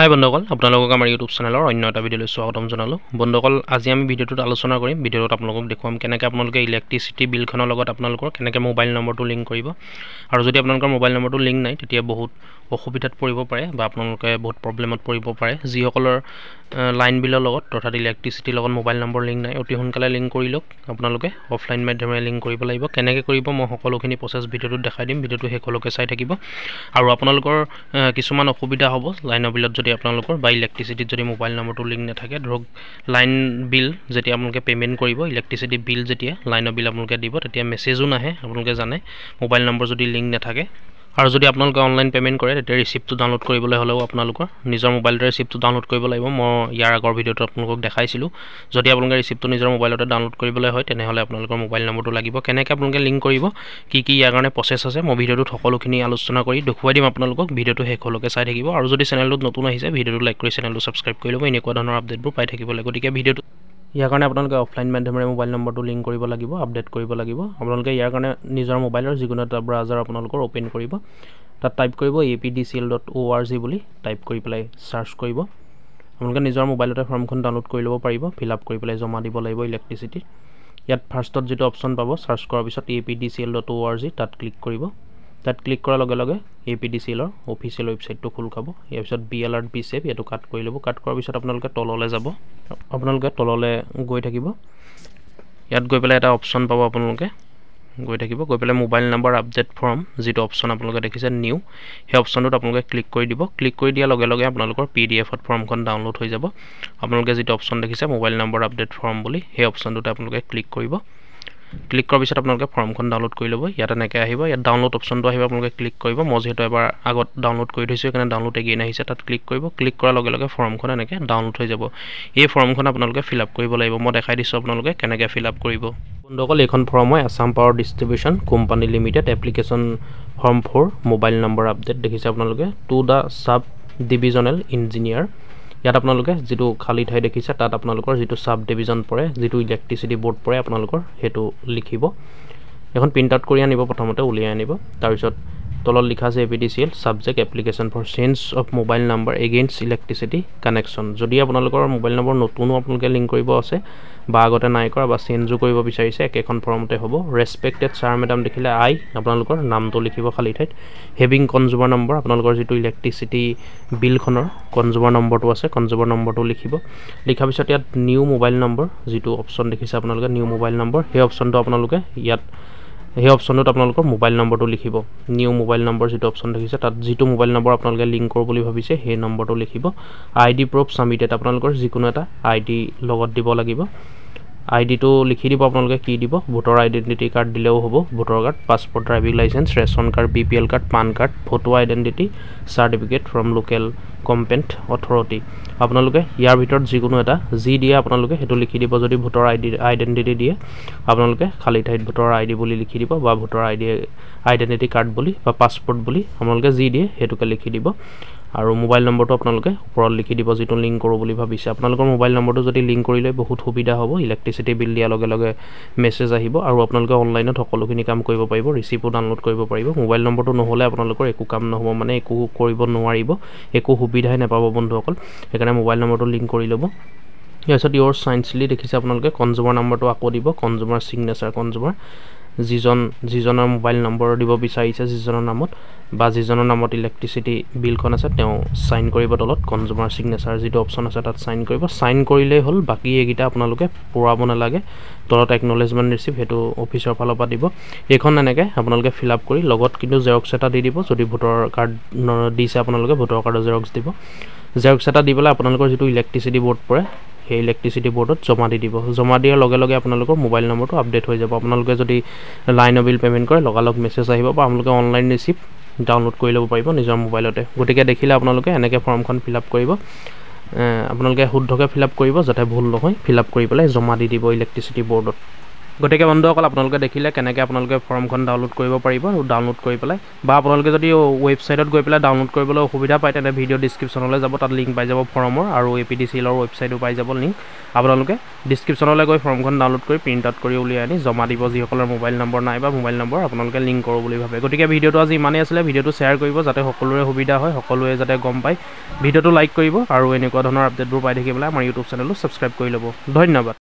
হাই বন্ধুসকল আপোনালোকক আমাৰ ইউটিউব চেনেলৰ অন্য এটা ভিডিঅ'লৈ স্বাগতম জনালোঁ বন্ধুসকল আজি আমি ভিডিঅ'টোত আলোচনা কৰিম ভিডিঅ'টোত আপোনালোকক দেখুৱাম কেনেকৈ আপোনালোকে ইলেক্ট্ৰিচিটি বিলখনৰ লগত আপোনালোকৰ কেনেকৈ মোবাইল নম্বৰটো লিংক কৰিব আৰু যদি আপোনালোকৰ মোবাইল নম্বৰটো লিংক নাই তেতিয়া বহুত অসুবিধাত পৰিব পাৰে বা আপোনালোকে বহুত প্ৰব্লেমত পৰিব পাৰে যিসকলৰ লাইন বিলৰ লগত তথা ইলেক্ট্ৰিচিটিৰ লগত মোবাইল নম্বৰ লিংক নাই অতি সোনকালে লিংক কৰি লওক আপোনালোকে অফলাইন মাধ্যমেৰে লিংক কৰিব লাগিব কেনেকৈ কৰিব মই সকলোখিনি প্ৰচেছ ভিডিঅ'টোত দেখাই দিম ভিডিঅ'টো শেষলৈকে চাই থাকিব আৰু আপোনালোকৰ কিছুমান অসুবিধা হ'ব লাইনৰ বিলত যদি যদি আপোনালোকৰ বা ইলেক্ট্ৰিচিটিত যদি মোবাইল নম্বৰটো লিংক নাথাকে ধৰক লাইন বিল যেতিয়া আপোনালোকে পে'মেণ্ট কৰিব ইলেক্ট্ৰিচিটি বিল যেতিয়া লাইনৰ বিল আপোনালোকে দিব তেতিয়া মেছেজো নাহে আপোনালোকে জানে মোবাইল নম্বৰ যদি লিংক নাথাকে আৰু যদি আপোনালোকে অনলাইন পে'মেণ্ট কৰে তেতিয়া ৰিচিপ্টটো ডাউনলোড কৰিবলৈ হ'লেও আপোনালোকৰ নিজৰ মোবাইলতে ৰিচিপ্টটো ডাউনলোড কৰিব লাগিব মই ইয়াৰ আগৰ ভিডিঅ'টো আপোনালোকক দেখাইছিলোঁ যদি আপোনালোকে ৰিচিপ্টটো নিজৰ মোবাইলতে ডাউনলোড কৰিবলৈ হয় তেনেহ'লে আপোনালোকৰ মোবাইল নম্বৰটো লাগিব কেনেকৈ আপোনালোকে লিংক কৰিব কি কি ইয়াৰ কাৰণে প্ৰচেছ আছে মই ভিডিঅ'টোত সকলোখিনি আলোচনা কৰি দেখুৱাই দিম আপোনালোকক ভিডিঅ'টো শেষলৈকে চাই থাকিব আৰু যদি চেনেলটোত নতুন আহিছে ভিডিঅ'টো লাইক কৰি চেনেলটো ছাবস্ক্ৰাইব কৰি ল'ব এনেকুৱা ধৰণৰ আপডেটবোৰ পাই থাকিব লাগে গতিকে ভিডিঅ'টো ইয়াৰ কাৰণে আপোনালোকে অফলাইন মাধ্যমেৰে মোবাইল নম্বৰটো লিংক কৰিব লাগিব আপডেট কৰিব লাগিব আপোনালোকে ইয়াৰ কাৰণে নিজৰ মোবাইলৰ যিকোনো এটা ব্ৰাউজাৰ আপোনালোকৰ অ'পেন কৰিব তাত টাইপ কৰিব A P D C L dot O' R G বুলি টাইপ কৰি পেলাই চাৰ্চ কৰিব আপোনালোকে নিজৰ মোবাইলতে ফৰ্মখন ডাউনলোড কৰি ল'ব পাৰিব ফিল আপ কৰি পেলাই জমা দিব লাগিব ইলেক্ট্ৰিচিটি ইয়াত ফাৰ্ষ্টত যিটো অপশ্যন পাব চাৰ্চ কৰাৰ পিছত A P D C L dot O' R G তাত ক্লিক কৰিব তাত ক্লিক কৰাৰ লগে লগে এ পি ডি চি এলৰ অফিচিয়েল ৱেবছাইটটো খোল খাব ইয়াৰ পিছত বি এল আৰ বি চেফ ইয়াতো কাট কৰি ল'ব কাট কৰাৰ পিছত আপোনালোকে তললৈ যাব আপোনালোকে তললৈ গৈ থাকিব ইয়াত গৈ পেলাই এটা অপশ্যন পাব আপোনালোকে গৈ থাকিব গৈ পেলাই মোবাইল নাম্বাৰ আপডেট ফৰ্ম যিটো অপশ্যন আপোনালোকে দেখিছে নিউ সেই অপশ্যনটোত আপোনালোকে ক্লিক কৰি দিব ক্লিক কৰি দিয়াৰ লগে লগে আপোনালোকৰ পি ডি এফত ফৰ্মখন ডাউনলোড হৈ যাব আপোনালোকে যিটো অপশ্যন দেখিছে মোবাইল নাম্বাৰ আপডেট ফৰ্ম বুলি সেই অপশ্যনটোতে আপোনালোকে ক্লিক কৰিব ক্লিক কৰাৰ পিছত আপোনালোকে ফৰ্মখন ডাউনলোড কৰি ল'ব ইয়াত এনেকৈ আহিব ইয়াত ডাউনলোড অপশ্যনটো আহিব আপোনালোকে ক্লিক কৰিব মই যিহেতু এবাৰ আগত ডাউনলোড কৰি থৈছোঁ সেইকাৰণে ডাউনলোড এগেইন আহিছে তাত ক্লিক কৰিব ক্লিক কৰাৰ লগে লগে ফৰ্মখন এনেকৈ ডাউনলোড হৈ যাব এই ফৰ্মখন আপোনালোকে ফিল আপ কৰিব লাগিব মই দেখাই দিছোঁ আপোনালোকে কেনেকৈ ফিল আপ কৰিব বন্ধুসকল এইখন ফৰ্ম হয় Assam power distribution company limited application form for mobile number update দেখিছে আপোনালোকে to the sub divisional engineer ইয়াত আপোনালোকে যিটো খালী ঠাই দেখিছে তাত আপোনালোকৰ যিটো সাব ডিভিজন পৰে যিটো ইলেক্ট্ৰিচিটি বৰ্ড পৰে আপোনালোকৰ সেইটো লিখিব এখন প্ৰিণ্ট আউট কৰি আনিব প্ৰথমতে উলিয়াই আনিব তাৰপিছত তলত লিখা আছে A P D C L subject application for change of mobile number against electricity connection যদি আপোনালোকৰ মোবাইল নম্বৰ নতুনো আপোনালোকে লিংক কৰিব আছে বা আগতে নাই কৰা বা চেঞ্জো কৰিব বিচাৰিছে একেখন ফৰ্মতে হ'ব ৰেচপেক্টেড ছাৰ মেডাম দেখিলে আই আপোনালোকৰ নামটো লিখিব খালী ঠাইত হেভিং কনজুমাৰ নম্বৰ আপোনালোকৰ যিটো ইলেক্ট্ৰিচিটি বিলখনৰ কনজুমাৰ নম্বৰটো আছে কনজুমাৰ নম্বৰটো লিখিব লিখাৰ পিছত ইয়াত নিউ মোবাইল নম্বৰ যিটো অপশ্যন দেখিছে আপোনালোকে নিউ মোবাইল নম্বৰ সেই অপশ্যনটো আপোনালোকে ইয়াত সেই অপশ্যনটোত আপোনালোকৰ মোবাইল নম্বৰটো লিখিব নিউ মোবাইল নম্বৰ যিটো অপশ্যন থাকিছে তাত যিটো মোবাইল নম্বৰ আপোনালোকে লিংক কৰোঁ বুলি ভাবিছে সেই নম্বৰটো লিখিব আই ডি প্ৰুফ ছাবমিটেড আপোনালোকৰ যিকোনো এটা আই ডি লগত দিব লাগিব আইডিটো লিখি দিব আপোনালোকে কি দিব ভোটৰ আইডেণ্টিটি কাৰ্ড দিলেও হ'ব voter card passport driving licence ration card B P L card PAN card photo identity certificate from local competent authority আপোনালোকে ইয়াৰ ভিতৰত যিকোনো এটা যি দিয়ে আপোনালোকে সেইটো লিখি দিব যদি ভোটৰ আইডি আইডেণ্টিটি দিয়ে আপোনালোকে খালী ঠাইত ভোটৰ আই ডি বুলি লিখি দিব বা ভোটৰ আই ডি আইডেণ্টিটি কাৰ্ড বুলি বা পাছপৰ্ট বুলি আপোনালোকে যি দিয়ে সেইটোকে লিখি দিব আৰু মোবাইল নম্বৰটো আপোনালোকে ওপৰত লিখি দিব যিটো লিংক কৰোঁ বুলি ভাবিছে আপোনালোকৰ মোবাইল নম্বৰটো যদি লিংক কৰি লয় বহুত সুবিধা হ'ব ইলেক্ট্ৰিচিটি বিল দিয়াৰ লগে লগে মেছেজ আহিব আৰু আপোনালোকে অনলাইনত সকলোখিনি কাম কৰিব পাৰিব ৰিচিপ্টো ডাউনলোড কৰিব পাৰিব মোবাইল নম্বৰটো নহ'লে আপোনালোকৰ একো কাম নহ'ব মানে একো কৰিব নোৱাৰিব একো সুবিধাই নাপাব বন্ধুসকল সেইকাৰণে মোবাইল নম্বৰটো লিংক কৰি ল'ব তাৰপিছত ইয়ৰ চাইন্সলি দেখিছে আপোনালোকে কনজুমাৰ নম্বৰটো আকৌ দিব কনজুমাৰ ছিগনেচাৰ কনজুমাৰ যিজন যিজনৰ মোবাইল নম্বৰ দিব বিচাৰিছে যিজনৰ নামত বা যিজনৰ নামত ইলেক্ট্ৰিচিটি বিলখন আছে তেওঁ চাইন কৰিব তলত কনজুমাৰ ছিগনেচাৰ যিটো অপশ্যন আছে তাত চাইন কৰিব চাইন কৰিলেই হ'ল বাকী এইকেইটা আপোনালোকে পূৰাব নালাগে তলত একনলেজমেণ্ট ৰিচিভ সেইটো অফিচৰ ফালৰ পৰা দিব এইখন এনেকৈ আপোনালোকে ফিল আপ কৰি লগত কিন্তু জেৰক্স এটা দি দিব যদি ভোটৰ কাৰ্ড দিছে আপোনালোকে ভোটৰ কাৰ্ডৰ জেৰক্স দিব জেৰক্স এটা দি পেলাই আপোনালোকৰ যিটো ইলেক্ট্ৰিচিটি বৰ্ড পৰে সেই ইলেক্ট্ৰিচিটি বৰ্ডত জমা দি দিব জমা দিয়াৰ লগে লগে আপোনালোকৰ মোবাইল নম্বৰটো আপডেট হৈ যাব আপোনালোকে যদি লাইনৰ বিল পে'মেণ্ট কৰে লগালগ মেছেজ আহিব বা আপোনালোকে অনলাইন ৰিচিপ্ট ডাউনলোড কৰি ল'ব পাৰিব নিজৰ মোবাইলতে গতিকে দেখিলে আপোনালোকে এনেকৈ ফৰ্মখন ফিল আপ কৰিব আপোনালোকে শুদ্ধকৈ ফিল আপ কৰিব যাতে ভুল নহয় ফিল আপ কৰি পেলাই জমা দি দিব ইলেক্ট্ৰিচিটি বৰ্ডত গতিকে বন্ধুসকল আপোনালোকে দেখিলে কেনেকৈ আপোনালোকে ফৰ্মখন ডাউনলোড কৰিব পাৰিব ডাউনলোড কৰি পেলাই বা আপোনালোকে যদি ৱেবছাইটত গৈ পেলাই ডাউনলোড কৰিবলৈ অসুবিধা পায় তেন্তে ভিডিঅ' ডিছক্ৰিপশ্যনলৈ যাব তাত লিংক পাই যাব ফৰ্মৰ আৰু এ পি ডি চি এলৰ ৱেবছাইটো পাই যাব লিংক আপোনালোকে ডিছক্ৰিপশ্যনলৈ গৈ ফৰ্মখন ডাউনলোড কৰি প্ৰিণ্ট আউট কৰি উলিয়াই আনি জমা দিব যিসকলৰ মোবাইল নম্বৰ নাই বা মোবাইল নম্বৰ আপোনালোকে লিংক কৰোঁ বুলি ভাবে গতিকে ভিডিঅ'টো আজি ইমানেই আছিলে ভিডিঅ'টো শ্বেয়াৰ কৰিব যাতে সকলোৰে সুবিধা হয় সকলোৱে যাতে গম পায় ভিডিঅ'টো লাইক কৰিব আৰু এনেকুৱা ধৰণৰ আপডেটবোৰ পাই থাকিবলৈ আমাৰ ইউটিউব চেনেলটো ছাবস্ক্ৰাইব কৰি ল'ব ধন্যবাদ